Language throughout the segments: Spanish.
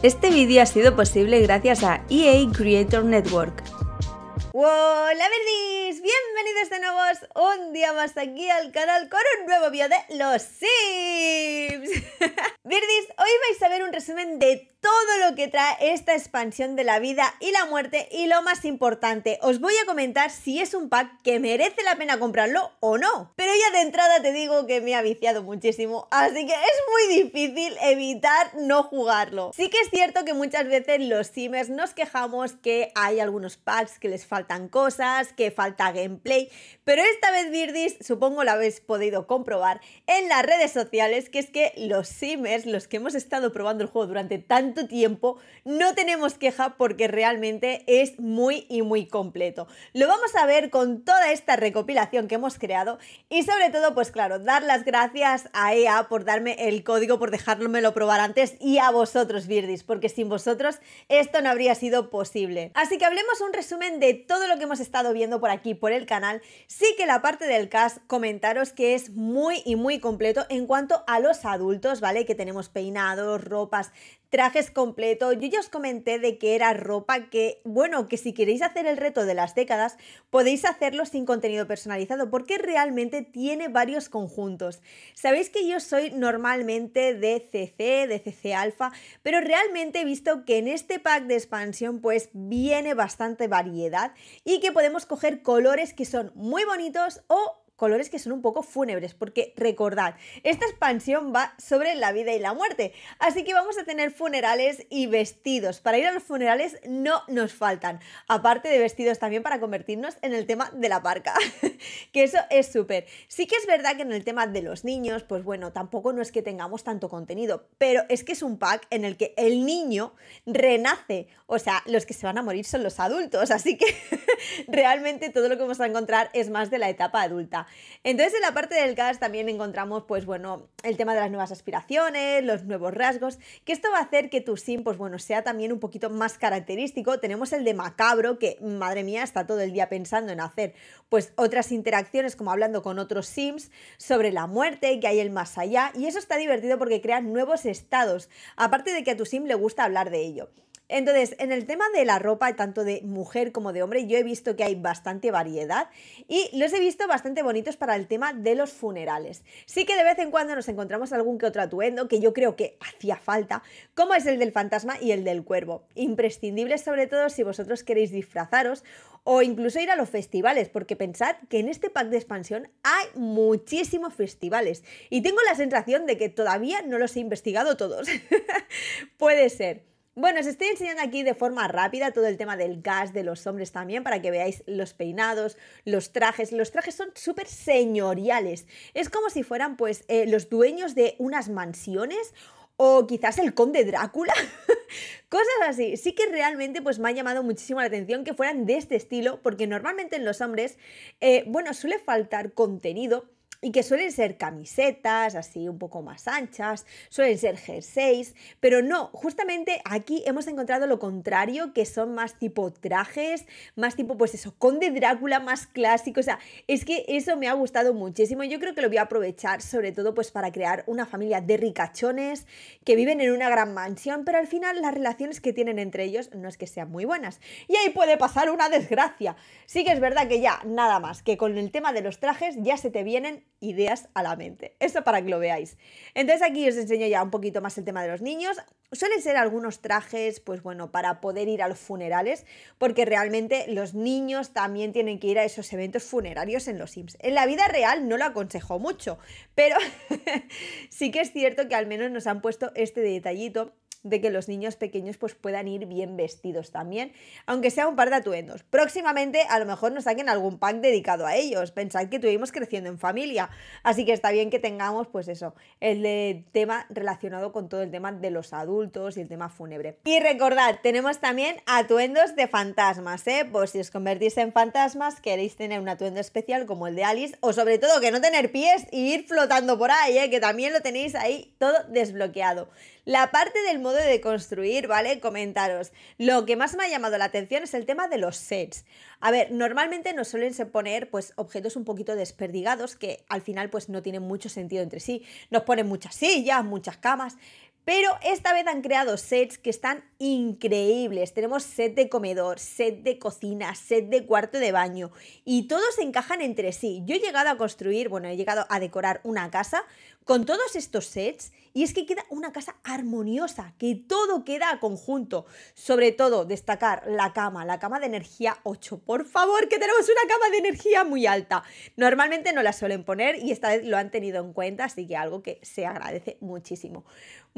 Este vídeo ha sido posible gracias a EA Creator Network, ¡Hola verdis! Bienvenidos de nuevo un día más aquí al canal con un nuevo vídeo de Los Sims. verdis, hoy vais a ver un resumen de todo lo que trae esta expansión de la vida y la muerte y lo más importante, os voy a comentar si es un pack que merece la pena comprarlo o no. Pero ya de entrada te digo que me ha viciado muchísimo, así que es muy difícil evitar no jugarlo. Sí que es cierto que muchas veces los Sims nos quejamos que hay algunos packs que les faltan cosas, que falta gameplay, pero esta vez Birdis, supongo lo habéis podido comprobar en las redes sociales, que es que los simers los que hemos estado probando el juego durante tanto tiempo, no tenemos queja porque realmente es muy y muy completo. Lo vamos a ver con toda esta recopilación que hemos creado y sobre todo, pues claro, dar las gracias a EA por darme el código, por dejármelo probar antes y a vosotros, Birdis, porque sin vosotros esto no habría sido posible. Así que hablemos un resumen de todo lo que hemos estado viendo por aquí, por el canal, sí que la parte del cast, comentaros que es muy y muy completo en cuanto a los adultos, ¿vale? Que tenemos peinados, ropas, trajes completo, Yo ya os comenté de que era ropa que, bueno, que si queréis hacer el reto de las décadas, podéis hacerlo sin contenido personalizado porque realmente tiene varios conjuntos. Sabéis que yo soy normalmente de CC, de CC alfa, pero realmente he visto que en este pack de expansión pues viene bastante variedad y que podemos coger colores que son muy bonitos o colores que son un poco fúnebres, porque recordad, esta expansión va sobre la vida y la muerte, así que vamos a tener funerales y vestidos. Para ir a los funerales no nos faltan, aparte de vestidos también para convertirnos en el tema de la parca, que eso es súper. Sí que es verdad que en el tema de los niños, pues bueno, tampoco no es que tengamos tanto contenido, pero es que es un pack en el que el niño renace, o sea, los que se van a morir son los adultos, así que realmente todo lo que vamos a encontrar es más de la etapa adulta. Entonces en la parte del gas también encontramos pues bueno, el tema de las nuevas aspiraciones, los nuevos rasgos, que esto va a hacer que tu sim pues bueno, sea también un poquito más característico. Tenemos el de macabro que madre mía está todo el día pensando en hacer pues otras interacciones como hablando con otros sims sobre la muerte, que hay el más allá y eso está divertido porque crea nuevos estados, aparte de que a tu sim le gusta hablar de ello. Entonces, en el tema de la ropa, tanto de mujer como de hombre, yo he visto que hay bastante variedad y los he visto bastante bonitos para el tema de los funerales. Sí que de vez en cuando nos encontramos algún que otro atuendo que yo creo que hacía falta, como es el del fantasma y el del cuervo. Imprescindibles sobre todo si vosotros queréis disfrazaros o incluso ir a los festivales, porque pensad que en este pack de expansión hay muchísimos festivales y tengo la sensación de que todavía no los he investigado todos. Puede ser. Bueno, os estoy enseñando aquí de forma rápida todo el tema del gas de los hombres también para que veáis los peinados, los trajes. Los trajes son súper señoriales. Es como si fueran pues eh, los dueños de unas mansiones o quizás el conde Drácula, cosas así. Sí que realmente pues me ha llamado muchísimo la atención que fueran de este estilo, porque normalmente en los hombres, eh, bueno, suele faltar contenido y que suelen ser camisetas así un poco más anchas, suelen ser jerseys, pero no, justamente aquí hemos encontrado lo contrario, que son más tipo trajes, más tipo pues eso, con de Drácula más clásico, o sea, es que eso me ha gustado muchísimo, yo creo que lo voy a aprovechar sobre todo pues para crear una familia de ricachones que viven en una gran mansión, pero al final las relaciones que tienen entre ellos no es que sean muy buenas y ahí puede pasar una desgracia. Sí que es verdad que ya nada más, que con el tema de los trajes ya se te vienen ideas a la mente. Eso para que lo veáis. Entonces aquí os enseño ya un poquito más el tema de los niños. Suelen ser algunos trajes, pues bueno, para poder ir a los funerales, porque realmente los niños también tienen que ir a esos eventos funerarios en los Sims. En la vida real no lo aconsejo mucho, pero sí que es cierto que al menos nos han puesto este detallito de que los niños pequeños pues puedan ir bien vestidos también, aunque sea un par de atuendos. Próximamente a lo mejor nos saquen algún pack dedicado a ellos. Pensad que tuvimos creciendo en familia, así que está bien que tengamos pues eso, el eh, tema relacionado con todo el tema de los adultos y el tema fúnebre. Y recordad, tenemos también atuendos de fantasmas, ¿eh? pues si os convertís en fantasmas, queréis tener un atuendo especial como el de Alice o sobre todo que no tener pies y ir flotando por ahí, ¿eh? que también lo tenéis ahí todo desbloqueado. La parte del de construir, ¿vale? Comentaros. Lo que más me ha llamado la atención es el tema de los sets. A ver, normalmente nos suelen poner pues objetos un poquito desperdigados que al final pues no tienen mucho sentido entre sí. Nos ponen muchas sillas, muchas camas. Pero esta vez han creado sets que están increíbles. Tenemos set de comedor, set de cocina, set de cuarto de baño y todos se encajan entre sí. Yo he llegado a construir, bueno, he llegado a decorar una casa con todos estos sets y es que queda una casa armoniosa, que todo queda a conjunto. Sobre todo destacar la cama, la cama de energía 8. Por favor, que tenemos una cama de energía muy alta. Normalmente no la suelen poner y esta vez lo han tenido en cuenta, así que algo que se agradece muchísimo.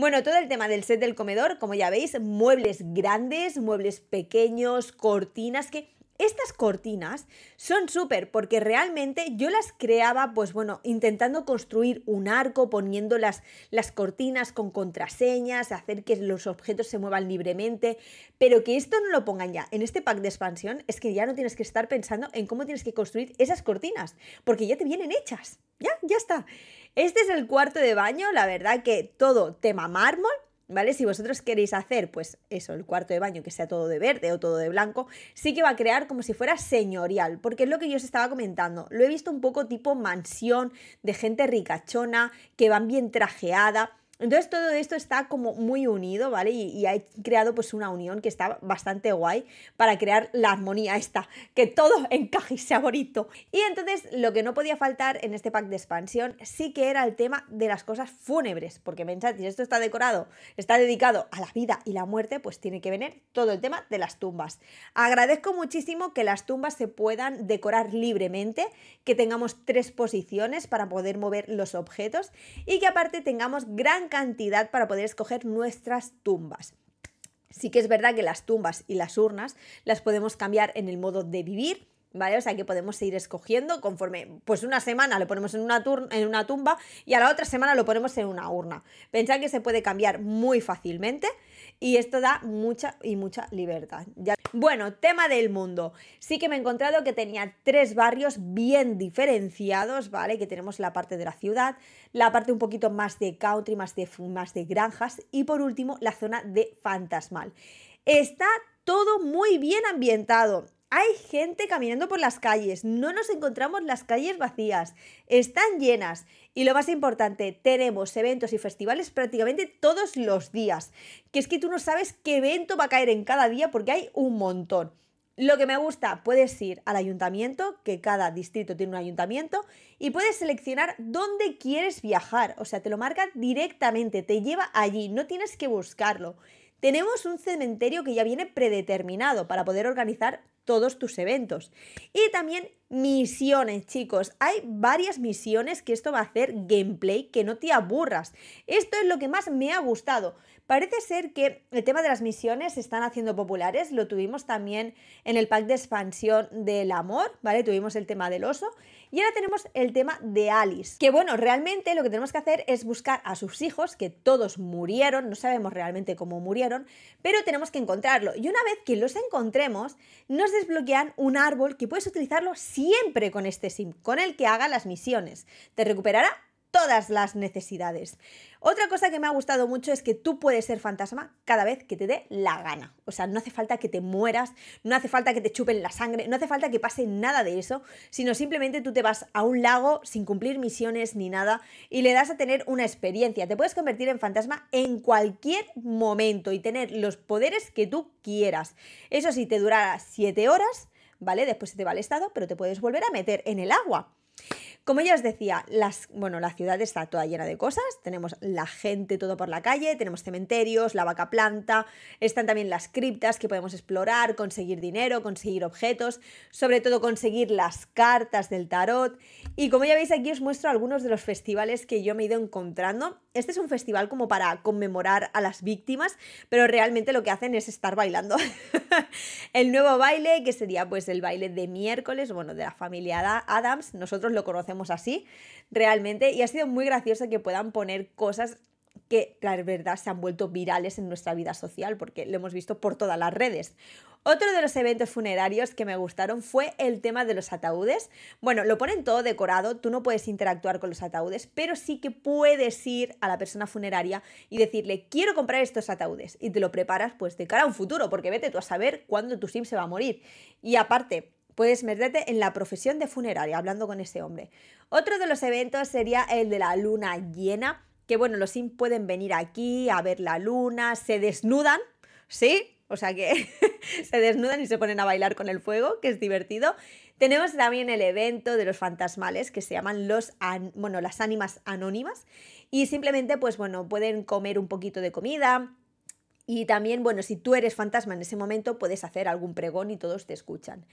Bueno, todo el tema del set del comedor, como ya veis, muebles grandes, muebles pequeños, cortinas que estas cortinas son súper porque realmente yo las creaba, pues bueno, intentando construir un arco, poniendo las, las cortinas con contraseñas, hacer que los objetos se muevan libremente, pero que esto no lo pongan ya en este pack de expansión es que ya no tienes que estar pensando en cómo tienes que construir esas cortinas, porque ya te vienen hechas, ya, ya está. Este es el cuarto de baño, la verdad que todo tema mármol, ¿Vale? Si vosotros queréis hacer, pues eso, el cuarto de baño que sea todo de verde o todo de blanco, sí que va a crear como si fuera señorial, porque es lo que yo os estaba comentando. Lo he visto un poco tipo mansión de gente ricachona, que van bien trajeada. Entonces todo esto está como muy unido, ¿vale? Y, ha creado pues una unión que está bastante guay para crear la armonía esta, que todo encaje y sea bonito. Y entonces lo que no podía faltar en este pack de expansión sí que era el tema de las cosas fúnebres, porque pensad, si esto está decorado, está dedicado a la vida y la muerte, pues tiene que venir todo el tema de las tumbas. Agradezco muchísimo que las tumbas se puedan decorar libremente, que tengamos tres posiciones para poder mover los objetos y que aparte tengamos gran cantidad para poder escoger nuestras tumbas. Sí que es verdad que las tumbas y las urnas las podemos cambiar en el modo de vivir, ¿vale? O sea que podemos seguir escogiendo conforme, pues una semana lo ponemos en una, en una tumba y a la otra semana lo ponemos en una urna. Pensad que se puede cambiar muy fácilmente y esto da mucha y mucha libertad. Bueno, tema del mundo. Sí que me he encontrado que tenía tres barrios bien diferenciados, ¿vale? Que tenemos la parte de la ciudad, la parte un poquito más de country, más de, más de granjas y por último la zona de fantasmal. Está todo muy bien ambientado. Hay gente caminando por las calles, no nos encontramos las calles vacías, están llenas y lo más importante, tenemos eventos y festivales prácticamente todos los días, que es que tú no sabes qué evento va a caer en cada día porque hay un montón. Lo que me gusta, puedes ir al ayuntamiento, que cada distrito tiene un ayuntamiento, y puedes seleccionar dónde quieres viajar, o sea, te lo marca directamente, te lleva allí, no tienes que buscarlo tenemos un cementerio que ya viene predeterminado para poder organizar todos tus eventos. Y también misiones, chicos. Hay varias misiones que esto va a hacer gameplay, que no te aburras. Esto es lo que más me ha gustado. Parece ser que el tema de las misiones se están haciendo populares, lo tuvimos también en el pack de expansión del amor, ¿vale? Tuvimos el tema del oso y ahora tenemos el tema de Alice, que bueno, realmente lo que tenemos que hacer es buscar a sus hijos, que todos murieron, no sabemos realmente cómo murieron, pero tenemos que encontrarlo. Y una vez que los encontremos, nos desbloquean un árbol que puedes utilizarlo siempre con este sim, con el que haga las misiones. Te recuperará todas las necesidades. Otra cosa que me ha gustado mucho es que tú puedes ser fantasma cada vez que te dé la gana. O sea, no hace falta que te mueras, no hace falta que te chupen la sangre, no hace falta que pase nada de eso, sino simplemente tú te vas a un lago sin cumplir misiones ni nada y le das a tener una experiencia. Te puedes convertir en fantasma en cualquier momento y tener los poderes que tú quieras. Eso sí, te durará 7 horas, ¿vale? Después se te va el estado, pero te puedes volver a meter en el agua. Como ya os decía, las, bueno, la ciudad está toda llena de cosas. Tenemos la gente todo por la calle, tenemos cementerios, la vaca planta, están también las criptas que podemos explorar, conseguir dinero, conseguir objetos, sobre todo conseguir las cartas del tarot. Y como ya veis aquí os muestro algunos de los festivales que yo me he ido encontrando. Este es un festival como para conmemorar a las víctimas, pero realmente lo que hacen es estar bailando. el nuevo baile, que sería pues el baile de miércoles, bueno, de la familia Adams. Nosotros lo conocemos así realmente y ha sido muy gracioso que puedan poner cosas que la verdad se han vuelto virales en nuestra vida social porque lo hemos visto por todas las redes. Otro de los eventos funerarios que me gustaron fue el tema de los ataúdes. Bueno, lo ponen todo decorado, tú no puedes interactuar con los ataúdes, pero sí que puedes ir a la persona funeraria y decirle, quiero comprar estos ataúdes. Y te lo preparas pues de cara a un futuro, porque vete tú a saber cuándo tu sim se va a morir. Y aparte, puedes meterte en la profesión de funeraria hablando con ese hombre. Otro de los eventos sería el de la luna llena, que bueno, los sims pueden venir aquí a ver la luna, se desnudan, ¿sí? O sea que se desnudan y se ponen a bailar con el fuego, que es divertido. Tenemos también el evento de los fantasmales, que se llaman los las ánimas anónimas. Y simplemente, pues bueno, pueden comer un poquito de comida. Y también, bueno, si tú eres fantasma en ese momento, puedes hacer algún pregón y todos te escuchan.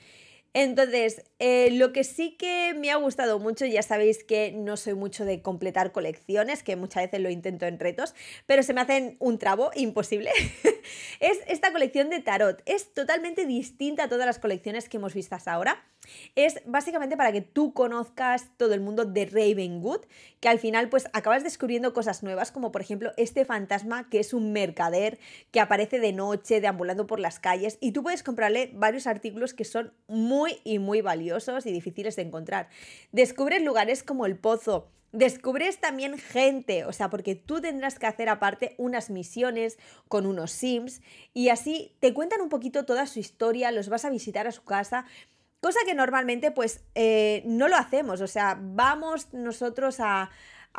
Entonces, eh, lo que sí que me ha gustado mucho, ya sabéis que no soy mucho de completar colecciones, que muchas veces lo intento en retos, pero se me hacen un trabo imposible, es esta colección de tarot. Es totalmente distinta a todas las colecciones que hemos visto hasta ahora es básicamente para que tú conozcas todo el mundo de Ravenwood, que al final pues acabas descubriendo cosas nuevas, como por ejemplo este fantasma que es un mercader que aparece de noche deambulando por las calles y tú puedes comprarle varios artículos que son muy y muy valiosos y difíciles de encontrar. Descubres lugares como el pozo, Descubres también gente, o sea, porque tú tendrás que hacer aparte unas misiones con unos sims y así te cuentan un poquito toda su historia, los vas a visitar a su casa Cosa que normalmente pues eh, no lo hacemos, o sea, vamos nosotros a,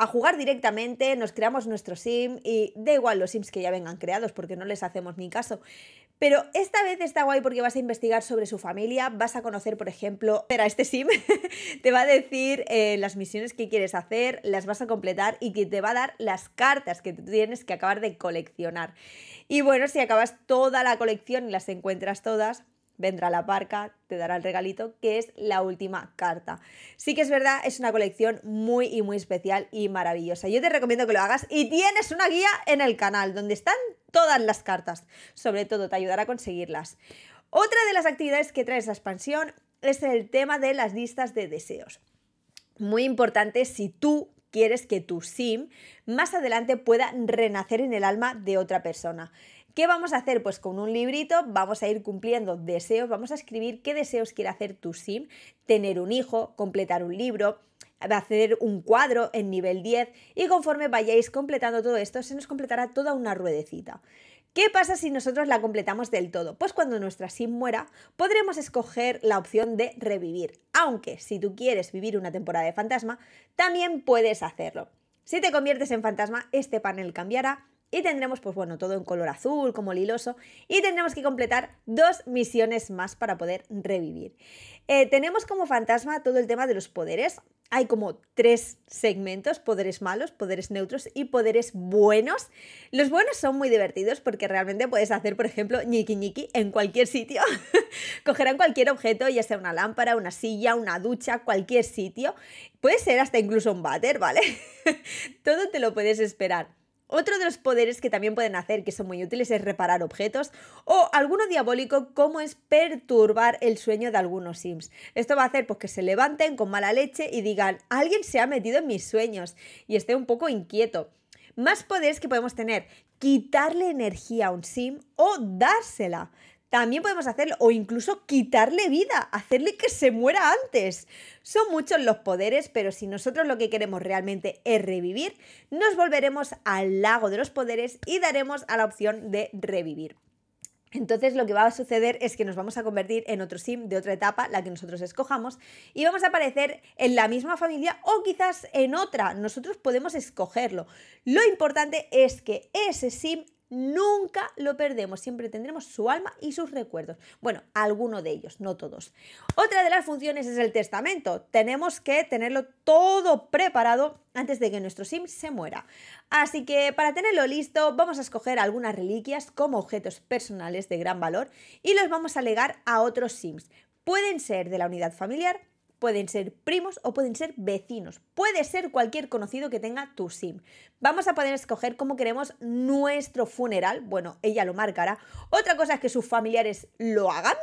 jugar directamente, nos creamos nuestro sim y da igual los sims que ya vengan creados porque no les hacemos ni caso. Pero esta vez está guay porque vas a investigar sobre su familia, vas a conocer, por ejemplo, a este sim, te va a decir eh, las misiones que quieres hacer, las vas a completar y que te va a dar las cartas que tienes que acabar de coleccionar. Y bueno, si acabas toda la colección y las encuentras todas, vendrá la parca, te dará el regalito, que es la última carta. Sí que es verdad, es una colección muy y muy especial y maravillosa. Yo te recomiendo que lo hagas y tienes una guía en el canal donde están todas las cartas. Sobre todo te ayudará a conseguirlas. Otra de las actividades que trae esa expansión es el tema de las listas de deseos. Muy importante si tú quieres que tu sim más adelante pueda renacer en el alma de otra persona. ¿Qué vamos a hacer? Pues con un librito vamos a ir cumpliendo deseos, vamos a escribir qué deseos quiere hacer tu sim, tener un hijo, completar un libro, hacer un cuadro en nivel 10 y conforme vayáis completando todo esto se nos completará toda una ruedecita. ¿Qué pasa si nosotros la completamos del todo? Pues cuando nuestra sim muera, podremos escoger la opción de revivir, aunque si tú quieres vivir una temporada de fantasma, también puedes hacerlo. Si te conviertes en fantasma, este panel cambiará y tendremos, pues bueno, todo en color azul, como liloso, y tendremos que completar dos misiones más para poder revivir. Eh, tenemos como fantasma todo el tema de los poderes. Hay como tres segmentos, poderes malos, poderes neutros y poderes buenos. Los buenos son muy divertidos porque realmente puedes hacer, por ejemplo, ñiqui ñiqui en cualquier sitio. Cogerán cualquier objeto, ya sea una lámpara, una silla, una ducha, cualquier sitio. Puede ser hasta incluso un váter, ¿vale? todo te lo puedes esperar. Otro de los poderes que también pueden hacer, que son muy útiles, es reparar objetos o alguno diabólico como es perturbar el sueño de algunos sims. Esto va a hacer pues, que se levanten con mala leche y digan, alguien se ha metido en mis sueños y esté un poco inquieto. Más poderes que podemos tener, quitarle energía a un sim o dársela. También podemos hacerlo o incluso quitarle vida, hacerle que se muera antes. Son muchos los poderes, pero si nosotros lo que queremos realmente es revivir, nos volveremos al lago de los poderes y daremos a la opción de revivir. Entonces lo que va a suceder es que nos vamos a convertir en otro sim de otra etapa, la que nosotros escojamos, y vamos a aparecer en la misma familia o quizás en otra. Nosotros podemos escogerlo. Lo importante es que ese sim nunca lo perdemos, siempre tendremos su alma y sus recuerdos. Bueno, alguno de ellos, no todos. Otra de las funciones es el testamento. Tenemos que tenerlo todo preparado antes de que nuestro sim se muera. Así que para tenerlo listo vamos a escoger algunas reliquias como objetos personales de gran valor y los vamos a legar a otros sims. Pueden ser de la unidad familiar, pueden ser primos o pueden ser vecinos. Puede ser cualquier conocido que tenga tu SIM. Vamos a poder escoger cómo queremos nuestro funeral. Bueno, ella lo marcará. Otra cosa es que sus familiares lo hagan,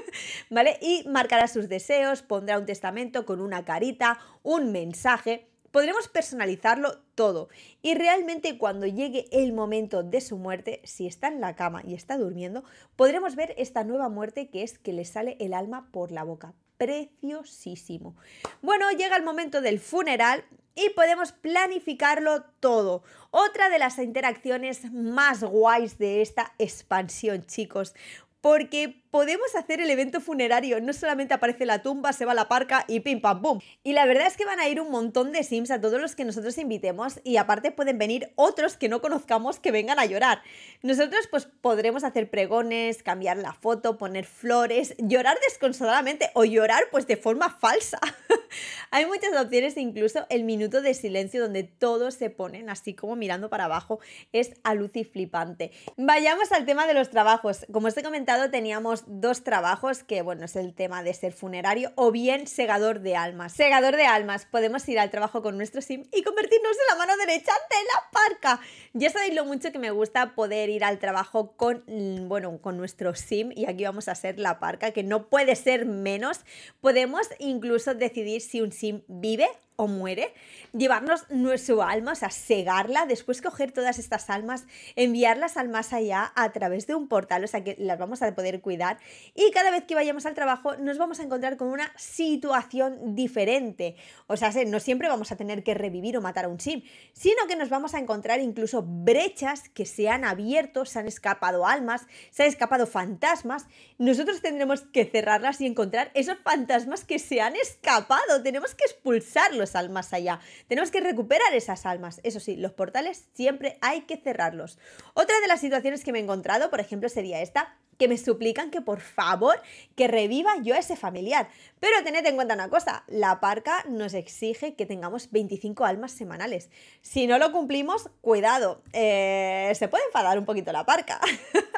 ¿vale? Y marcará sus deseos, pondrá un testamento con una carita, un mensaje. Podremos personalizarlo todo. Y realmente cuando llegue el momento de su muerte, si está en la cama y está durmiendo, podremos ver esta nueva muerte que es que le sale el alma por la boca preciosísimo. Bueno, llega el momento del funeral y podemos planificarlo todo. Otra de las interacciones más guays de esta expansión, chicos, porque podemos hacer el evento funerario. No solamente aparece la tumba, se va la parca y pim pam pum. Y la verdad es que van a ir un montón de sims a todos los que nosotros invitemos y aparte pueden venir otros que no conozcamos que vengan a llorar. Nosotros pues podremos hacer pregones, cambiar la foto, poner flores, llorar desconsoladamente o llorar pues de forma falsa. Hay muchas opciones, incluso el minuto de silencio donde todos se ponen así como mirando para abajo. Es aluciflipante. Vayamos al tema de los trabajos. Como os he comentado, teníamos dos trabajos que, bueno, es el tema de ser funerario o bien segador de almas. Segador de almas, podemos ir al trabajo con nuestro sim y convertirnos en la mano derecha de la parca. Ya sabéis lo mucho que me gusta poder ir al trabajo con, bueno, con nuestro sim y aquí vamos a ser la parca, que no puede ser menos. Podemos incluso decidir si un sim vive o muere, llevarnos nuestro alma, o sea, segarla, después coger todas estas almas, enviarlas al más allá a través de un portal, o sea, que las vamos a poder cuidar y cada vez que vayamos al trabajo nos vamos a encontrar con una situación diferente, o sea, no siempre vamos a tener que revivir o matar a un sim, sino que nos vamos a encontrar incluso brechas que se han abierto, se han escapado almas, se han escapado fantasmas, nosotros tendremos que cerrarlas y encontrar esos fantasmas que se han escapado, tenemos que expulsarlos almas allá. Tenemos que recuperar esas almas. Eso sí, los portales siempre hay que cerrarlos. Otra de las situaciones que me he encontrado, por ejemplo, sería esta que me suplican que por favor que reviva yo a ese familiar. Pero tened en cuenta una cosa, la parca nos exige que tengamos 25 almas semanales. Si no lo cumplimos, cuidado, eh, se puede enfadar un poquito la parca.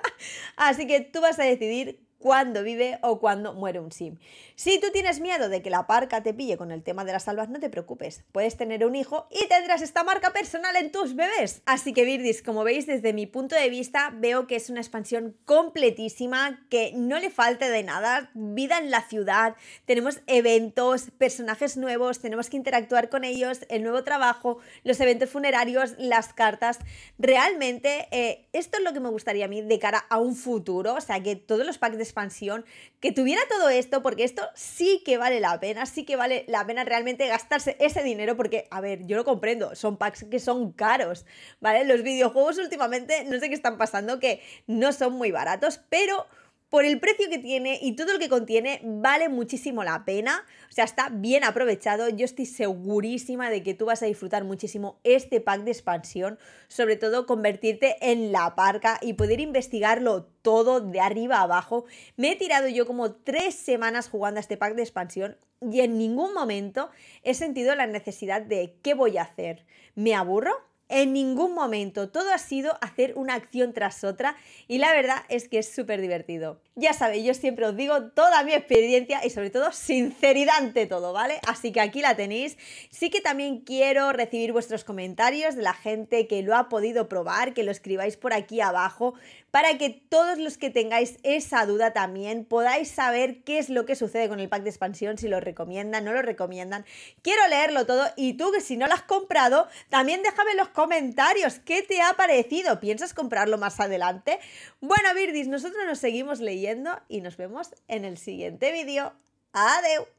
Así que tú vas a decidir cuándo vive o cuándo muere un sim. Si tú tienes miedo de que la parca te pille con el tema de las albas, no te preocupes, puedes tener un hijo y tendrás esta marca personal en tus bebés. Así que Virdis, como veis desde mi punto de vista, veo que es una expansión completísima, que no le falte de nada, vida en la ciudad, tenemos eventos, personajes nuevos, tenemos que interactuar con ellos, el nuevo trabajo, los eventos funerarios, las cartas. Realmente eh, esto es lo que me gustaría a mí de cara a un futuro, o sea, que todos los packs de expansión, que tuviera todo esto, porque esto sí que vale la pena, sí que vale la pena realmente gastarse ese dinero porque, a ver, yo lo comprendo, son packs que son caros, ¿vale? Los videojuegos últimamente, no sé qué están pasando, que no son muy baratos, pero por el precio que tiene y todo lo que contiene, vale muchísimo la pena. O sea, está bien aprovechado. Yo estoy segurísima de que tú vas a disfrutar muchísimo este pack de expansión, sobre todo convertirte en la parca y poder investigarlo todo de arriba a abajo. Me he tirado yo como tres semanas jugando a este pack de expansión y en ningún momento he sentido la necesidad de ¿qué voy a hacer? ¿Me aburro? en ningún momento. Todo ha sido hacer una acción tras otra y la verdad es que es súper divertido. Ya sabéis, yo siempre os digo toda mi experiencia y sobre todo sinceridad ante todo, ¿vale? Así que aquí la tenéis. Sí que también quiero recibir vuestros comentarios de la gente que lo ha podido probar, que lo escribáis por aquí abajo, para que todos los que tengáis esa duda también podáis saber qué es lo que sucede con el pack de expansión, si lo recomiendan, no lo recomiendan. Quiero leerlo todo y tú que si no lo has comprado, también déjame en los comentarios qué te ha parecido. ¿Piensas comprarlo más adelante? Bueno, Virdis, nosotros nos seguimos leyendo y nos vemos en el siguiente vídeo. ¡Adeu!